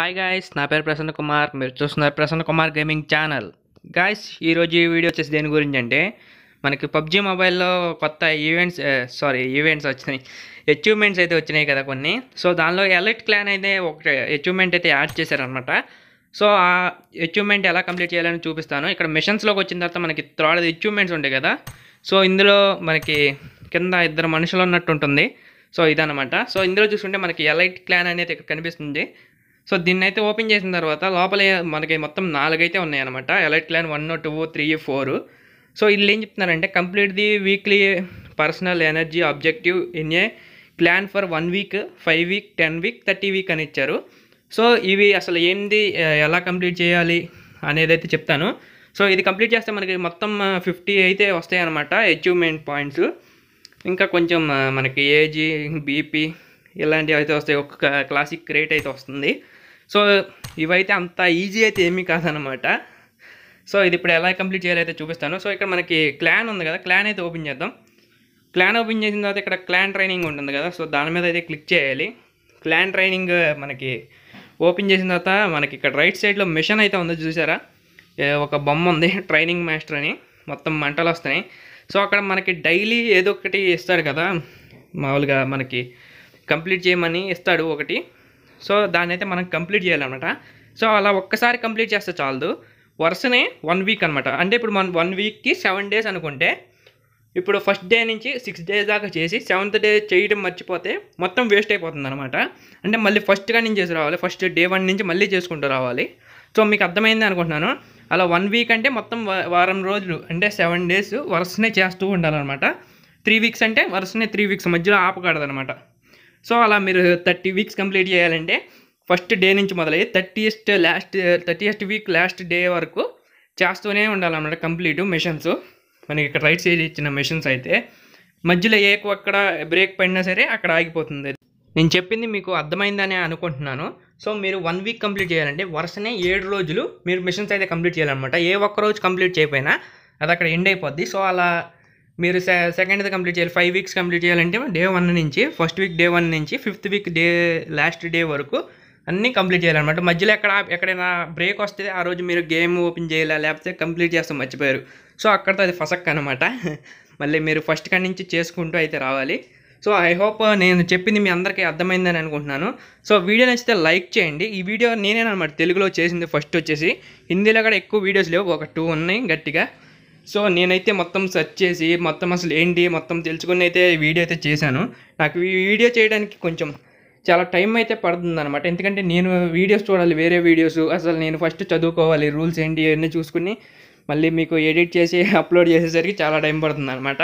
hi guys నా పేరు ప్రసన్న కుమార్ మీరు చూస్తున్నారు Prasanna Kumar gaming channel guys ఈరోజు ఈ వీడియో వచ్చేసి దేని గురించి అంటే మనకి పబ్జి మొబైల్లో కొత్త ఈవెంట్స్ సారీ ఈవెంట్స్ వచ్చినాయి అచీవ్మెంట్స్ అయితే వచ్చినాయి కదా కొన్ని సో దానిలో ఎలైట్ క్లాన్ అయితే ఒక అచీవ్మెంట్ అయితే యాడ్ చేశారనమాట సో ఆ అచీవ్మెంట్ ఎలా కంప్లీట్ చేయాలని చూపిస్తాను ఇక్కడ మిషన్స్లోకి వచ్చిన తర్వాత మనకి త్రాడ అచీవ్మెంట్స్ ఉంటాయి కదా సో ఇందులో మనకి కింద ఇద్దరు మనుషులు ఉన్నట్టు ఉంటుంది సో ఇదనమాట సో ఇందులో చూసుకుంటే మనకి ఎలైట్ క్లాన్ అనేది ఇక్కడ కనిపిస్తుంది సో దీన్ని అయితే ఓపెన్ చేసిన తర్వాత లోపల మనకి మొత్తం నాలుగైతే ఉన్నాయన్నమాట elite line one two three four so వీళ్ళు ఏం చెప్తున్నారంటే complete the weekly personal energy objective in a plan for one week five week ten week thirty week అని ఇచ్చారు సో ఇవి అసలు ఏంది ఎలా కంప్లీట్ చేయాలి అనేది అయితే చెప్తాను సో ఇది కంప్లీట్ చేస్తే మనకి మొత్తం ఫిఫ్టీ అయితే వస్తాయి అనమాట అచీవ్మెంట్ పాయింట్స్ ఇంకా కొంచెం మనకి ఏజీ బీపీ ఇలాంటివి అయితే వస్తాయి ఒక్క క్లాసిక్ రేట్ అయితే వస్తుంది సో ఇవైతే అంత ఈజీ అయితే ఏమీ కాదనమాట సో ఇది ఇప్పుడు ఎలా కంప్లీట్ చేయాలో అయితే చూపిస్తాను సో ఇక్కడ మనకి క్లాన్ ఉంది కదా క్లాన్ అయితే ఓపెన్ చేద్దాం క్లాన్ ఓపెన్ చేసిన తర్వాత ఇక్కడ క్లాన్ ట్రైనింగ్ ఉంటుంది కదా సో దాని మీద అయితే క్లిక్ చేయాలి క్లాన్ ట్రైనింగ్ మనకి ఓపెన్ చేసిన తర్వాత మనకి ఇక్కడ రైట్ సైడ్లో మిషన్ అయితే ఉందో చూసారా ఒక బొమ్మ ఉంది ట్రైనింగ్ మాస్టర్ అని మొత్తం మంటలు వస్తాయి సో అక్కడ మనకి డైలీ ఏదో ఒకటి ఇస్తాడు కదా మామూలుగా మనకి కంప్లీట్ చేయమని ఇస్తాడు ఒకటి సో దాన్ని అయితే మనం కంప్లీట్ చేయాలన్నమాట సో అలా ఒక్కసారి కంప్లీట్ చేస్తే చాలదు వరుసనే వన్ వీక్ అనమాట అంటే ఇప్పుడు మనం వన్ వీక్కి సెవెన్ డేస్ అనుకుంటే ఇప్పుడు ఫస్ట్ డే నుంచి సిక్స్ డేస్ దాకా చేసి సెవెంత్ డే చేయడం మర్చిపోతే మొత్తం వేస్ట్ అయిపోతుంది అనమాట అంటే మళ్ళీ ఫస్ట్గా నుంచి చేసి రావాలి ఫస్ట్ డే వన్ నుంచి మళ్ళీ చేసుకుంటూ రావాలి సో మీకు అర్థమైంది అనుకుంటున్నాను అలా వన్ వీక్ అంటే మొత్తం వారం రోజులు అంటే సెవెన్ డేస్ వరుసనే చేస్తూ ఉండాలన్నమాట త్రీ వీక్స్ అంటే వరుసనే త్రీ వీక్స్ మధ్యలో ఆపకూడదనమాట సో అలా మీరు థర్టీ వీక్స్ కంప్లీట్ చేయాలంటే ఫస్ట్ డే నుంచి మొదలయ్యి thirtieth last thirtieth week last day వరకు చేస్తూనే ఉండాలన్నమాట కంప్లీట్ మిషన్స్ మనకి ఇక్కడ రైట్ సైడ్ ఇచ్చిన మిషన్స్ అయితే మధ్యలో ఏ అక్కడ బ్రేక్ పడినా సరే అక్కడ ఆగిపోతుంది నేను చెప్పింది మీకు అర్థమైందని అనుకుంటున్నాను సో మీరు వన్ వీక్ కంప్లీట్ చేయాలంటే వరుసనే ఏడు రోజులు మీరు మిషన్స్ అయితే కంప్లీట్ చేయాలన్నమాట ఏ ఒక్క రోజు కంప్లీట్ చేయకపోయినా అది అక్కడ ఎండ్ అయిపోద్ది సో అలా మీరు సెకండ్ కంప్లీట్ చేయాలి ఫైవ్ వీక్స్ కంప్లీట్ చేయాలంటే డే వన్ నుంచి ఫస్ట్ వీక్ డే వన్ నుంచి fifth week day last day వరకు అన్నీ కంప్లీట్ చేయాలన్నమాట మధ్యలో ఎక్కడ ఎక్కడైనా బ్రేక్ వస్తే ఆ రోజు మీరు గేమ్ ఓపెన్ చేయాలా లేకపోతే కంప్లీట్ చేస్తాం మర్చిపోయారు సో అక్కడితో అది ఫసక్ అనమాట మళ్ళీ మీరు ఫస్ట్ కాడి నుంచి చేసుకుంటూ అయితే రావాలి సో ఐ హోప్ నేను చెప్పింది మీ అందరికీ అర్థమైందని అనుకుంటున్నాను సో వీడియో నచ్చితే లైక్ చేయండి ఈ వీడియో నేనేనమాట తెలుగులో చేసింది ఫస్ట్ వచ్చేసి హిందీలో కూడా ఎక్కువ వీడియోస్ లేవు ఒక టూ ఉన్నాయి గట్టిగా సో నేనైతే మొత్తం సెర్చ్ చేసి మొత్తం అసలు ఏంటి మొత్తం తెలుసుకుని అయితే వీడియో అయితే చేశాను నాకు ఈ వీడియో చేయడానికి కొంచెం చాలా టైం అయితే పడుతుంది అనమాట ఎందుకంటే నేను వీడియోస్ చూడాలి వేరే వీడియోస్ అసలు నేను ఫస్ట్ చదువుకోవాలి రూల్స్ ఏంటి అన్నీ చూసుకుని మళ్ళీ మీకు ఎడిట్ చేసి అప్లోడ్ చేసేసరికి చాలా టైం పడుతుంది అనమాట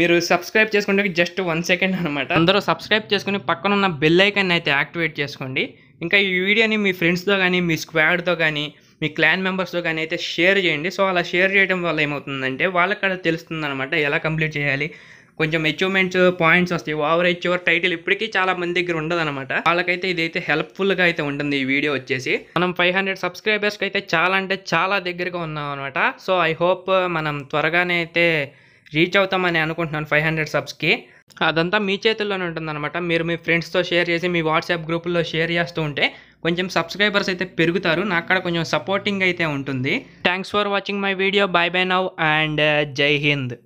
మీరు సబ్స్క్రైబ్ చేసుకుంటే జస్ట్ వన్ సెకండ్ అనమాట అందరూ సబ్స్క్రైబ్ చేసుకుని పక్కన ఉన్న బెల్ ఐకాన్ అయితే యాక్టివేట్ చేసుకోండి ఇంకా ఈ వీడియోని మీ ఫ్రెండ్స్తో కానీ మీ స్క్వాడ్తో కానీ మీ క్లాన్ మెంబర్స్తో కానీ అయితే షేర్ చేయండి సో అలా షేర్ చేయడం వల్ల ఏమవుతుందంటే వాళ్ళకి కూడా తెలుస్తుంది అనమాట ఎలా కంప్లీట్ చేయాలి కొంచెం అచీవ్మెంట్స్ పాయింట్స్ వస్తాయి ఓవర్ అచీవర్ టైటిల్ ఇప్పటికీ చాలా మంది దగ్గర ఉండదు అనమాట వాళ్ళకైతే ఇదైతే హెల్ప్ఫుల్గా అయితే ఉంటుంది ఈ వీడియో వచ్చేసి మనం ఫైవ్ హండ్రెడ్ సబ్స్క్రైబర్స్కి అయితే చాలా అంటే చాలా దగ్గరగా ఉన్నాం అనమాట సో ఐ హోప్ మనం త్వరగానే అయితే రీచ్ అవుతామని అనుకుంటున్నాను ఫైవ్ హండ్రెడ్ సబ్స్కి అదంతా మీ చేతుల్లోనే ఉంటుంది అనమాట మీరు మీ ఫ్రెండ్స్తో షేర్ చేసి మీ వాట్సాప్ గ్రూపుల్లో షేర్ చేస్తూ ఉంటే కొంచెం సబ్స్క్రైబర్స్ అయితే పెరుగుతారు నాకు అక్కడ కొంచెం సపోర్టింగ్ అయితే ఉంటుంది thanks for watching my video bye bye now and Jai Hind